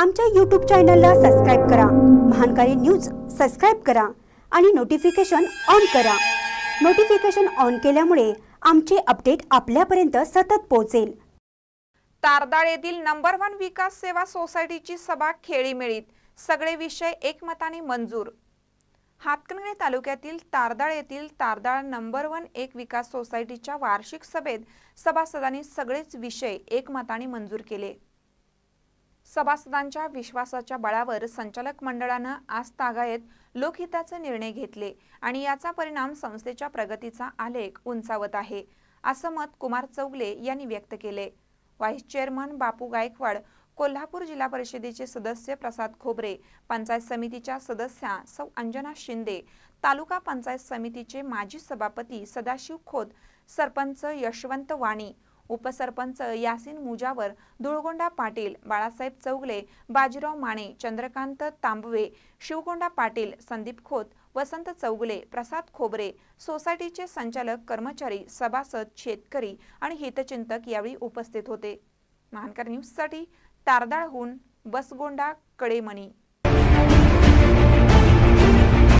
आमच्या यूट्यूब चॅनलला सबस्क्राईब करा महानकारी न्यूज सबस्क्राईब करा आणि नोटिफिकेशन ऑन करा नोटिफिकेशन ऑन केल्यामुळे आमचे अपडेट आपल्यापर्यंत सतत पोहोचेल तारदाळ येथील नंबर वन विकास सेवा सोसायटीची सभा खेळीमेळीत सगळे विषय एकमताने मंजूर हातकणंगणे तालुक्यातील तारदाळ येथील तारदाळ नंबर वन एक विकास सोसायटीच्या वार्षिक सभेत सभासदांनी सगळेच विषय एकमताने मंजूर केले सभासदांच्या विश्वासाच्या बळावर संचालक मंडळानं आज तागायत लोकहिताचे निर्णय घेतले आणि याचा परिणाम संस्थेच्या प्रगतीचा आलेख उंचावत आहे असं मत कुमार चौगले यांनी व्यक्त केले व्हाईस चेअरमन बापू गायकवाड कोल्हापूर जिल्हा परिषदेचे सदस्य प्रसाद खोबरे पंचायत समितीच्या सदस्या सौ अंजना शिंदे तालुका पंचायत समितीचे माजी सभापती सदाशिव खोत सरपंच यशवंत वाणी उपसरपंच यासिन मुजावर धुळगोंडा पाटील बाळासाहेब चौगले बाजीराव माने चंद्रकांत तांबवे शिवगोंडा पाटील संदीप खोत वसंत चौगले प्रसाद खोबरे सोसायटीचे संचालक कर्मचारी सभासद शेतकरी आणि हितचिंतक यावेळी उपस्थित होते महानकर न्यूजसाठी तारदाळहून बसगोंडा कडेमणी